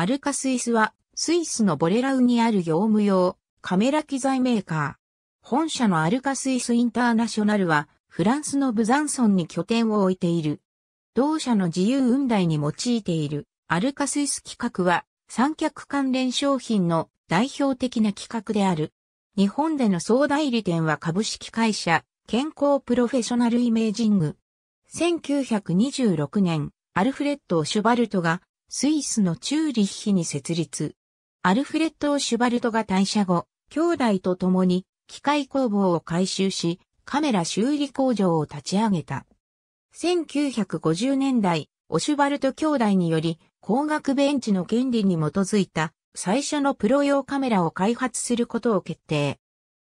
アルカスイスは、スイスのボレラウにある業務用、カメラ機材メーカー。本社のアルカスイスインターナショナルは、フランスのブザンソンに拠点を置いている。同社の自由運台に用いている、アルカスイス企画は、三脚関連商品の代表的な企画である。日本での総代理店は株式会社、健康プロフェッショナルイメージング。1926年、アルフレッド・シュバルトがスイスのチューリッヒに設立。アルフレッド・シュバルトが退社後、兄弟と共に機械工房を改修し、カメラ修理工場を立ち上げた。1950年代、オシュバルト兄弟により、光学ベンチの権利に基づいた最初のプロ用カメラを開発することを決定。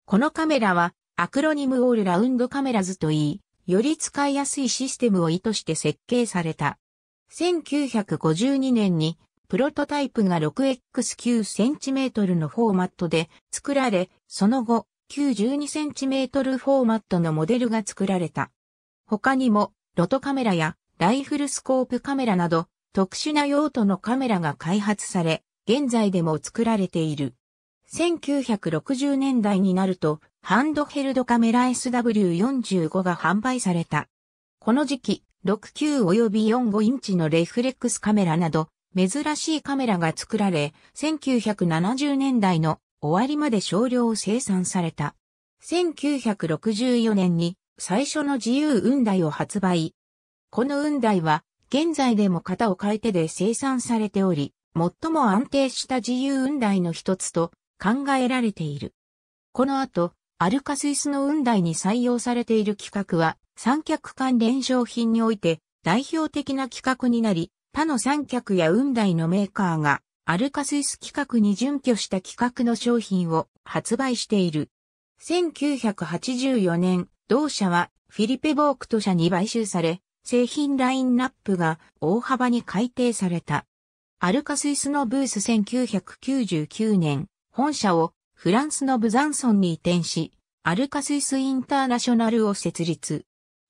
このカメラは、アクロニムオールラウンドカメラズといい、より使いやすいシステムを意図して設計された。1952年にプロトタイプが 6x9cm のフォーマットで作られ、その後9 2 c m フォーマットのモデルが作られた。他にもロトカメラやライフルスコープカメラなど特殊な用途のカメラが開発され、現在でも作られている。1960年代になると、ハンドヘルドカメラ SW45 が販売された。この時期、69及び45インチのレフレックスカメラなど、珍しいカメラが作られ、1970年代の終わりまで少量生産された。1964年に最初の自由雲台を発売。この雲台は現在でも型を変えてで生産されており、最も安定した自由雲台の一つと考えられている。この後、アルカスイスの雲台に採用されている規格は三脚関連商品において代表的な規格になり、他の三脚や雲台のメーカーがアルカスイス規格に準拠した規格の商品を発売している。1984年、同社はフィリペ・ボークト社に買収され、製品ラインナップが大幅に改定された。アルカスイスのブース1999年、本社をフランスのブザンソンに移転し、アルカスイスインターナショナルを設立。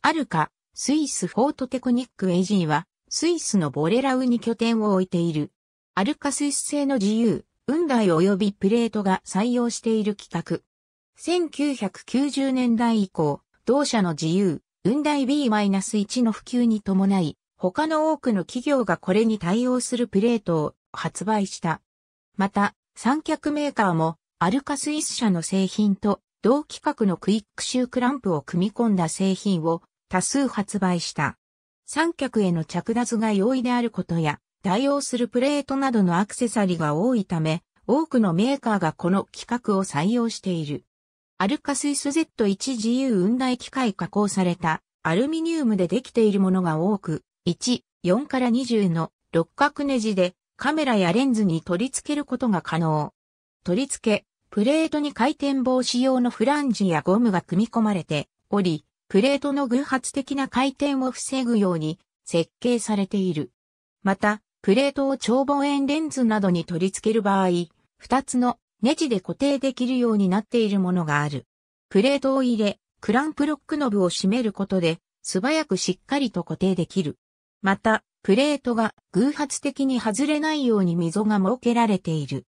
アルカ、スイスフォートテクニック AG は、スイスのボレラウに拠点を置いている。アルカスイス製の自由、雲台及びプレートが採用している規格。1990年代以降、同社の自由、雲台 B-1 の普及に伴い、他の多くの企業がこれに対応するプレートを発売した。また、三脚メーカーも、アルカスイス社の製品と同規格のクイックシュークランプを組み込んだ製品を多数発売した。三脚への着脱が容易であることや、代用するプレートなどのアクセサリーが多いため、多くのメーカーがこの規格を採用している。アルカスイス Z1GU 雲台機械加工されたアルミニウムでできているものが多く、1、4から20の六角ネジでカメラやレンズに取り付けることが可能。取り付け、プレートに回転防止用のフランジやゴムが組み込まれており、プレートの偶発的な回転を防ぐように設計されている。また、プレートを長望遠レンズなどに取り付ける場合、2つのネジで固定できるようになっているものがある。プレートを入れ、クランプロックノブを締めることで、素早くしっかりと固定できる。また、プレートが偶発的に外れないように溝が設けられている。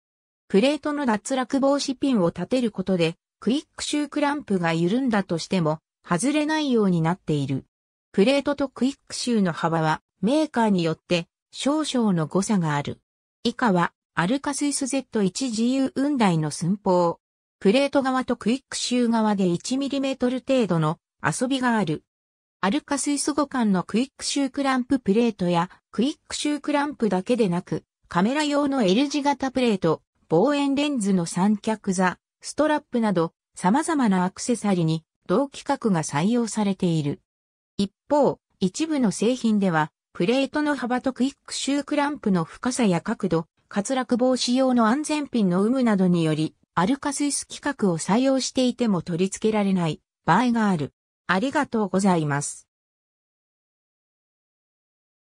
プレートの脱落防止ピンを立てることで、クイックシュークランプが緩んだとしても、外れないようになっている。プレートとクイックシューの幅はメーカーによって少々の誤差がある。以下はアルカスイス Z1GU 雲台の寸法。プレート側とクイックシュー側で 1mm 程度の遊びがある。アルカスイス互換のクイックシュークランププレートやクイックシュークランプだけでなくカメラ用の L 字型プレート、望遠レンズの三脚座、ストラップなど様々なアクセサリーに同規格が採用されている。一方、一部の製品では、プレートの幅とクイックシュークランプの深さや角度、滑落防止用の安全ピンの有無などにより、アルカスイス規格を採用していても取り付けられない場合がある。ありがとうございます。